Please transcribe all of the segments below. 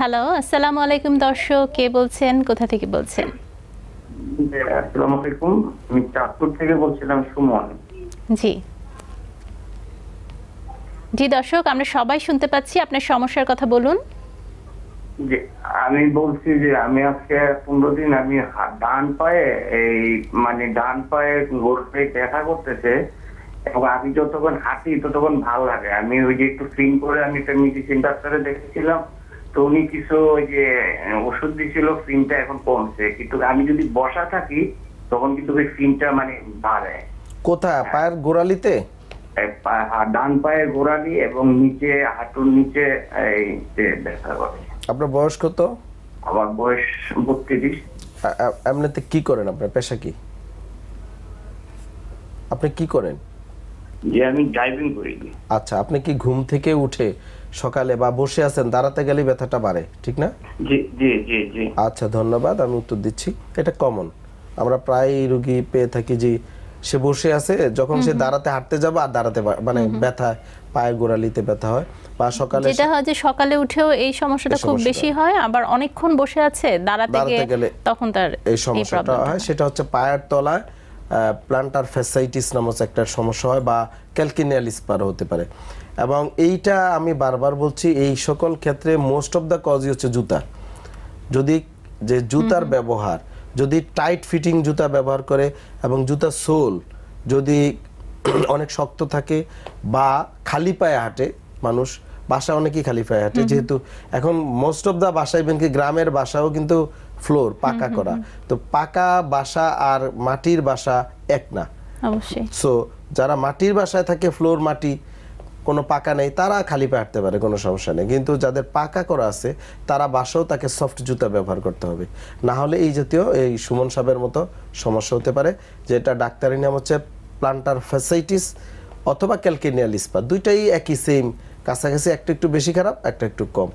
Hello আসসালামু আলাইকুম দর্শক কে বলছেন কোথা থেকে বলছেন আসসালামু আলাইকুম আমি চাঁদপুর থেকে বলছিলাম সুমন জি জি দর্শক আমরা সবাই শুনতে পাচ্ছি আপনার সমস্যার কথা বলুন যে আমি বলছি যে আমি আজকে পনেরো দিন আমি ডান পায়ে এই মানে ডান পায়ে গোড়ে ব্যথা করতেছে এবং আমি যতক্ষণ হাসি ততক্ষণ ভালো লাগে আমি ওই যে একটু ফিন করে আমি একটা মেডিসিন ডাক্তারে দেখেছিলাম তো উনি কিছু ওই যে ওষুধ দিয়েছিল ফিনটা এখন কমছে কিন্তু আমি যদি বসা থাকি তখন কিন্তু ওই ফিনটা মানে বাড়ে কোথায় হ্যাঁ। পায়ের গোড়ালিতে ডান পায়ের গোড়ালি এবং নিচে হাঁটুর নিচে এই ব্যথা করে আপনার বয়স কত আমার বয়স বত্রিশ এমনিতে কি করেন আপনার পেশা কি আপনি কি করেন যে আমি ড্রাইভিং করি আচ্ছা আপনি কি ঘুম থেকে উঠে সকালে বা বসে আছেন দাঁড়াতে গেলে ব্যথাটা বাড়ে ঠিক না আচ্ছা ধন্যবাদ আমি উত্তর দিচ্ছি এটা কমন আমরা প্রায় রুগী পেয়ে থাকি যে সে বসে আছে যখন সে দাঁড়াতে হাঁটতে যাবে আর দাঁড়াতে মানে ব্যথা পায়ে গোড়ালিতে ব্যথা হয় বা সকালে যেটা হয় যে সকালে উঠেও এই সমস্যাটা খুব বেশি হয় আবার অনেকক্ষণ বসে আছে দাঁড়াতে গেলে তখন তার এই সমস্যাটা হয় সেটা হচ্ছে পায়ের তলায় প্লান্টার ফ্যাসাইটিস নামক একটা সমস্যা হয় বা ক্যালকিনিয়াল স্পার হতে পারে এবং এইটা আমি বারবার বলছি এই সকল ক্ষেত্রে মোস্ট অফ দ্য কজই হচ্ছে জুতা যদি যে জুতার ব্যবহার যদি টাইট ফিটিং জুতা ব্যবহার করে এবং জুতা সোল যদি অনেক শক্ত থাকে বা খালি পায়ে হাঁটে মানুষ বাসা অনেকেই খালি পায়ে হাঁটে যেহেতু এখন মোস্ট অফ দ্য বাসায় কি গ্রামের বাসাও কিন্তু ফ্লোর পাকা করা তো পাকা বাসা আর মাটির বাসা এক না অবশ্যই সো যারা মাটির বাসায় থাকে ফ্লোর মাটি কোনো পাকা নেই তারা খালি পাঠতে পারে কোনো সমস্যা নেই কিন্তু যাদের পাকা করা আছে তারা বাসাও তাকে সফট জুতা ব্যবহার করতে হবে না হলে এই জাতীয় এই সুমন সাহেবের মতো সমস্যা হতে পারে যেটা ডাক্তারি নাম হচ্ছে প্লান্টার ফ্যাসাইটিস অথবা ক্যালকেনিয়াল ইস্পাত দুইটাই একই সেম কাছাকাছি একটা একটু বেশি খারাপ একটা একটু কম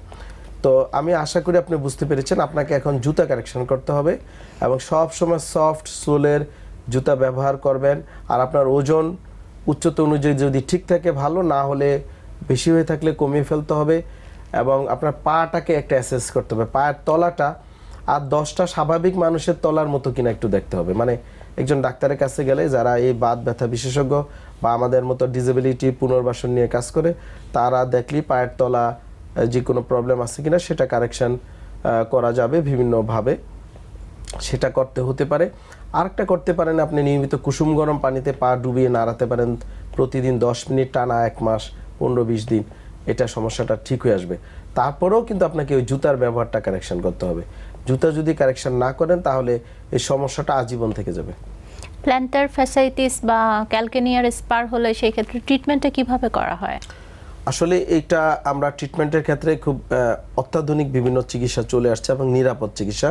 তো আমি আশা করি আপনি বুঝতে পেরেছেন আপনাকে এখন জুতা কারেকশন করতে হবে এবং সব সময় সফট সোলের জুতা ব্যবহার করবেন আর আপনার ওজন উচ্চতা অনুযায়ী যদি ঠিক থাকে ভালো না হলে বেশি হয়ে থাকলে কমিয়ে ফেলতে হবে এবং আপনার পাটাকে একটা অ্যাসেস করতে হবে পায়ের তলাটা আর দশটা স্বাভাবিক মানুষের তলার মতো কিনা একটু দেখতে হবে মানে একজন ডাক্তারের কাছে গেলে যারা এই বাদ ব্যথা বিশেষজ্ঞ বা আমাদের মতো ডিসেবিলিটি পুনর্বাসন নিয়ে কাজ করে তারা দেখলি পায়ের তলা যে কোনো প্রবলেম আছে কিনা সেটা কারেকশান করা যাবে বিভিন্নভাবে সেটা করতে হতে পারে আরেকটা করতে পারেন আপনি নিয়মিত কুসুম গরম পানিতে পা ডুবিয়ে নাড়াতে পারেন প্রতিদিন দশ মিনিট টানা এক মাস পনেরো বিশ দিন এটা সমস্যাটা ঠিক হয়ে আসবে তারপরেও কিন্তু আপনাকে ওই জুতার ব্যবহারটা কারেকশান করতে হবে জুতা যদি কারেকশান না করেন তাহলে এই সমস্যাটা আজীবন থেকে যাবে প্ল্যান্টার ফ্যাসাইটিস বা ক্যালকেনিয়ার স্পার হলে সেই ক্ষেত্রে ট্রিটমেন্টটা কিভাবে করা হয় আসলে এটা আমরা ট্রিটমেন্টের ক্ষেত্রে খুব অত্যাধুনিক বিভিন্ন চিকিৎসা চলে আসছে এবং নিরাপদ চিকিৎসা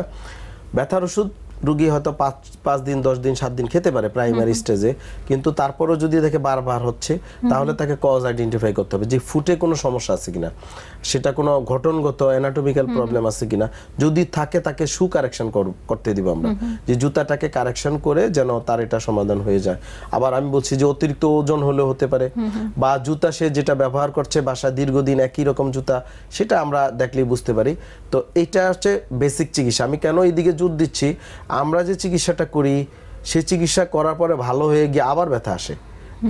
ব্যথার ওষুধ রুগী হয়তো পাঁচ পাঁচ দিন দশ দিন সাত দিন খেতে পারে প্রাইমারি স্টেজে কিন্তু তারপরও যদি দেখে বারবার হচ্ছে তাহলে তাকে কজ আইডেন্টিফাই করতে হবে যে ফুটে কোনো সমস্যা আছে কিনা সেটা কোনো ঘটনগত অ্যানাটমিক্যাল প্রবলেম আছে কিনা যদি থাকে তাকে সু কারেকশন করতে দিব আমরা যে জুতাটাকে কারেকশন করে যেন তার এটা সমাধান হয়ে যায় আবার আমি বলছি যে অতিরিক্ত ওজন হলেও হতে পারে বা জুতা সে যেটা ব্যবহার করছে বাসা দীর্ঘদিন একই রকম জুতা সেটা আমরা দেখলেই বুঝতে পারি তো এটা হচ্ছে বেসিক চিকিৎসা আমি কেন এইদিকে জোর দিচ্ছি আমরা যে চিকিৎসাটা করি সে চিকিৎসা করার পরে ভালো হয়ে গিয়ে আবার ব্যথা আসে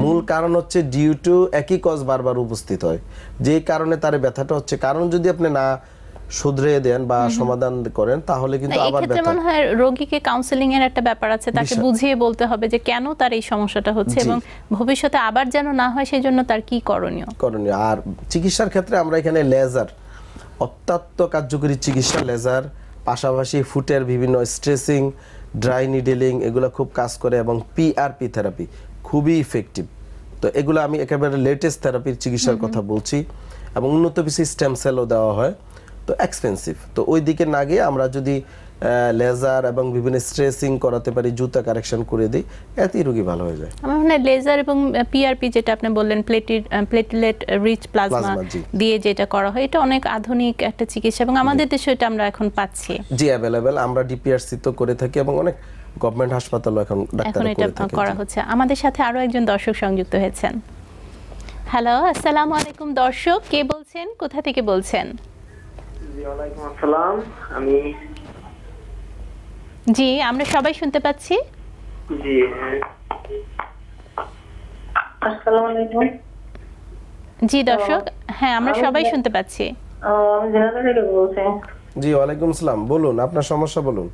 মূল কারণ হচ্ছে ডিউ টু একই কজ বারবার উপস্থিত হয় যে কারণে তার ব্যথাটা হচ্ছে কারণ যদি আপনি না শুধরে দেন বা সমাধান করেন তাহলে কিন্তু আবার ব্যথা মনে হয় রোগীকে কাউন্সেলিং এর একটা ব্যাপার আছে তাকে বুঝিয়ে বলতে হবে যে কেন তার এই সমস্যাটা হচ্ছে এবং ভবিষ্যতে আবার যেন না হয় সেই জন্য তার কি করণীয় করণীয় আর চিকিৎসার ক্ষেত্রে আমরা এখানে লেজার অত্যাত্ত কার্যকরী চিকিৎসা লেজার পাশাপাশি ফুটের বিভিন্ন স্ট্রেসিং ড্রাই নিডেলিং এগুলো খুব কাজ করে এবং পিআরপি থেরাপি খুবই ইফেক্টিভ তো এগুলো আমি একেবারে লেটেস্ট থেরাপির চিকিৎসার কথা বলছি এবং উন্নত বেশি স্টেম সেলও দেওয়া হয় তো এক্সপেন্সিভ তো ওই দিকে না গিয়ে আমরা যদি লেজার এবং বিভিন্ন স্ট্রেসিং করাতে পারি জুতা কারেকশন করে দিই এতেই রোগী ভালো হয়ে যায় আমার মানে লেজার এবং পিআরপি যেটা আপনি বললেন প্লেটিড প্লেটলেট রিচ প্লাজমা দিয়ে যেটা করা হয় এটা অনেক আধুনিক একটা চিকিৎসা এবং আমাদের দেশে এটা আমরা এখন পাচ্ছি জি অ্যাভেলেবেল আমরা ডিপিআরসি তো করে থাকি এবং অনেক গভর্নমেন্ট হাসপাতালও এখন ডাক্তার এটা করা হচ্ছে আমাদের সাথে আরো একজন দর্শক সংযুক্ত হয়েছেন হ্যালো আসসালামু আলাইকুম দর্শক কে বলছেন কোথা থেকে বলছেন জি ওয়ালাইকুম আসসালাম আমি জি আমরা সবাই শুনতে পাচ্ছি জি হ্যাঁ। জি দর্শক হ্যাঁ আমরা সবাই শুনতে পাচ্ছি জি ওয়ালাইকুম সালাম বলুন আপনার সমস্যা বলুন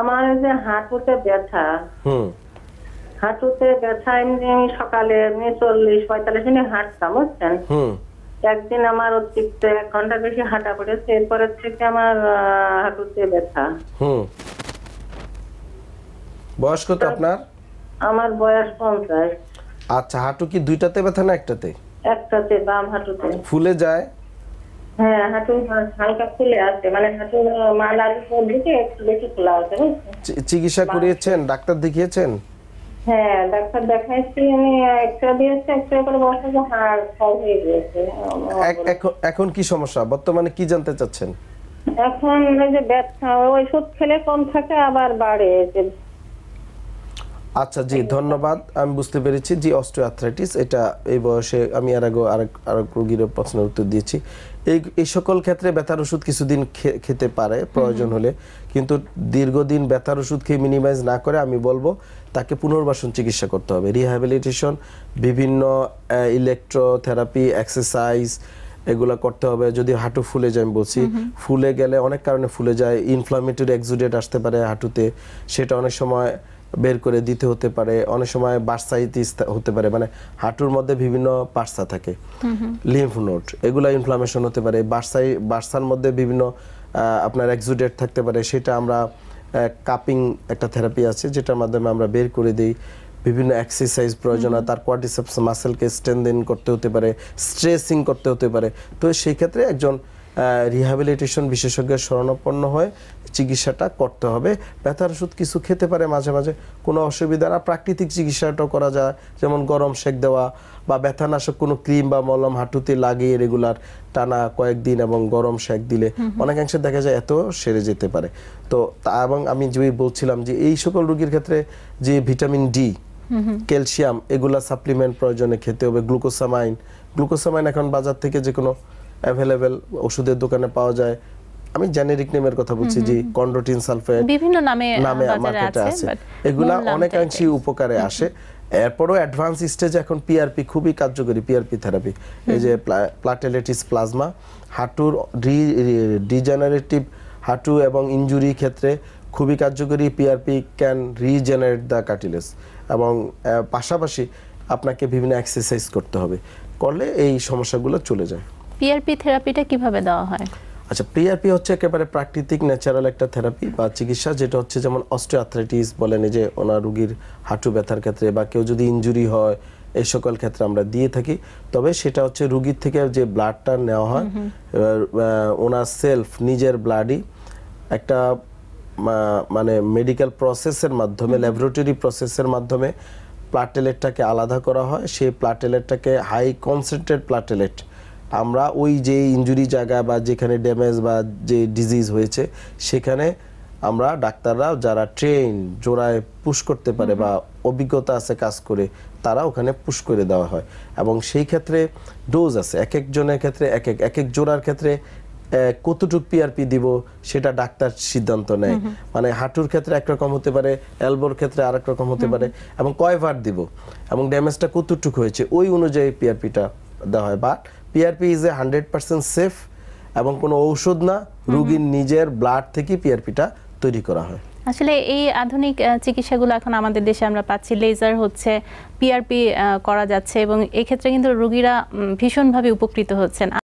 আমার যে হাঁটুতে ব্যথা হুম হাঁটুতে ব্যথা এমনি সকালে এমনি চল্লিশ পঁয়তাল্লিশ মিনিট হাঁটতাম বুঝছেন একদিন আমার অতিরিক্ত এক ঘন্টা বেশি হাঁটা পড়েছে এরপরের থেকে আমার হাঁটুতে ব্যথা হুম বয়স কত আপনার আমার বয়স 50 আচ্ছা হাঁটু কি দুইটাতে ব্যথা না একটাতে একটাতে বাম হাঁটুতে ফুলে যায় হ্যাঁ হাঁটু হালকা ফুলে আছে মানে হাঁটু মালার উপর দিকে একটু বেশি আছে চিকিৎসা করিয়েছেন ডাক্তার দেখিয়েছেন হ্যাঁ, আমি দিয়েছি এখন কি সমস্যা বর্তমানে কি জানতে চাচ্ছেন এখন যে ব্যথা ওষুধ খেলে কম থাকে আবার বাড়ে আচ্ছা জি ধন্যবাদ আমি বুঝতে পেরেছি জি অস্ট্রিয়াথ্রাইটিস এটা এই বয়সে আমি আর আগে আরেক আরেক রোগীর প্রশ্নের উত্তর দিয়েছি এই এই সকল ক্ষেত্রে ব্যথার ওষুধ কিছুদিন খেতে পারে প্রয়োজন হলে কিন্তু দীর্ঘদিন ব্যথার ওষুধ খেয়ে মিনিমাইজ না করে আমি বলবো তাকে পুনর্বাসন চিকিৎসা করতে হবে রিহ্যাবিলিটেশন বিভিন্ন ইলেকট্রোথেরাপি এক্সারসাইজ এগুলো করতে হবে যদি হাঁটু ফুলে যায় আমি বলছি ফুলে গেলে অনেক কারণে ফুলে যায় ইনফ্লামেটরি এক্সুডেট আসতে পারে হাঁটুতে সেটা অনেক সময় বের করে দিতে হতে পারে অনেক সময় বার্সাইটিস হতে পারে মানে হাঁটুর মধ্যে বিভিন্ন পার্সা থাকে লিম্ফ নোট এগুলো ইনফ্লামেশন হতে পারে বার্সাই বার্সার মধ্যে বিভিন্ন আপনার এক্সুডেট থাকতে পারে সেটা আমরা কাপিং একটা থেরাপি আছে যেটার মাধ্যমে আমরা বের করে দিই বিভিন্ন এক্সারসাইজ প্রয়োজন হয় তার কোয়াটিসেপস মাসেলকে স্ট্রেনদেন করতে হতে পারে স্ট্রেসিং করতে হতে পারে তো সেই ক্ষেত্রে একজন রিহ্যাবিলিটেশন বিশেষজ্ঞের শরণাপন্ন হয় চিকিৎসাটা করতে হবে ব্যথার ওষুধ কিছু খেতে পারে মাঝে মাঝে কোনো অসুবিধা না প্রাকৃতিক চিকিৎসাটাও করা যায় যেমন গরম সেক দেওয়া বা ব্যথানাশক কোনো ক্রিম বা মলম হাঁটুতে লাগিয়ে রেগুলার টানা কয়েকদিন এবং গরম শেক দিলে অনেকাংশে দেখা যায় এত সেরে যেতে পারে তো এবং আমি যে বলছিলাম যে এই সকল রোগীর ক্ষেত্রে যে ভিটামিন ডি ক্যালসিয়াম এগুলা সাপ্লিমেন্ট প্রয়োজনে খেতে হবে গ্লুকোসামাইন গ্লুকোসামাইন এখন বাজার থেকে যে কোনো অ্যাভেলেবেল ওষুধের দোকানে পাওয়া যায় আমি জেনেরিক নেমের কথা বলছি যে কন্ড্রোটিন সালফেট বিভিন্ন নামে নামে মার্কেটে আছে এগুলা অনেকাংশে উপকারে আসে এরপরও অ্যাডভান্স স্টেজ এখন পিআরপি খুবই কার্যকরী পিআরপি থেরাপি এই যে প্লাটেলেটিস প্লাজমা হাঁটুর ডিজেনারেটিভ হাঁটু এবং ইঞ্জুরি ক্ষেত্রে খুবই কার্যকরী PRP can regenerate the cartilage এবং পাশাপাশি আপনাকে বিভিন্ন এক্সারসাইজ করতে হবে করলে এই সমস্যাগুলো চলে যায় পিআরপি থেরাপিটা কিভাবে দেওয়া হয় আচ্ছা পিআরপি হচ্ছে একেবারে প্রাকৃতিক ন্যাচারাল একটা থেরাপি বা চিকিৎসা যেটা হচ্ছে যেমন অস্টিওআথ্রাইটিস বলেন যে ওনার রুগীর হাঁটু ব্যথার ক্ষেত্রে বা কেউ যদি ইঞ্জুরি হয় এই সকল ক্ষেত্রে আমরা দিয়ে থাকি তবে সেটা হচ্ছে রুগীর থেকে যে ব্লাডটা নেওয়া হয় ওনার সেলফ নিজের ব্লাডই একটা মানে মেডিকেল প্রসেসের মাধ্যমে ল্যাবরেটরি প্রসেসের মাধ্যমে প্লাটেলেটটাকে আলাদা করা হয় সেই প্লাটেলেটটাকে হাই কনসেন্ট্রেট প্লাটেলেট আমরা ওই যে ইঞ্জুরি জায়গা বা যেখানে ড্যামেজ বা যে ডিজিজ হয়েছে সেখানে আমরা ডাক্তাররা যারা ট্রেন জোড়ায় পুশ করতে পারে বা অভিজ্ঞতা আছে কাজ করে তারা ওখানে পুশ করে দেওয়া হয় এবং সেই ক্ষেত্রে ডোজ আছে এক একজনের ক্ষেত্রে এক এক এক এক জোড়ার ক্ষেত্রে কতটুক পিআরপি দিব সেটা ডাক্তার সিদ্ধান্ত নেয় মানে হাঁটুর ক্ষেত্রে একরকম হতে পারে এলবোর ক্ষেত্রে আরেক রকম হতে পারে এবং কয়ভার দিব এবং ড্যামেজটা কতটুক হয়েছে ওই অনুযায়ী পিআরপিটা দেওয়া হয় বা PRP is a hundred percent safe এবং কোনো ঔষধ না রুগীর নিজের ব্লাড থেকে পিআরপিটা তৈরি করা হয় আসলে এই আধুনিক চিকিৎসাগুলো এখন আমাদের দেশে আমরা পাচ্ছি লেজার হচ্ছে পিআরপি করা যাচ্ছে এবং এক্ষেত্রে কিন্তু রুগীরা ভীষণভাবে উপকৃত হচ্ছেন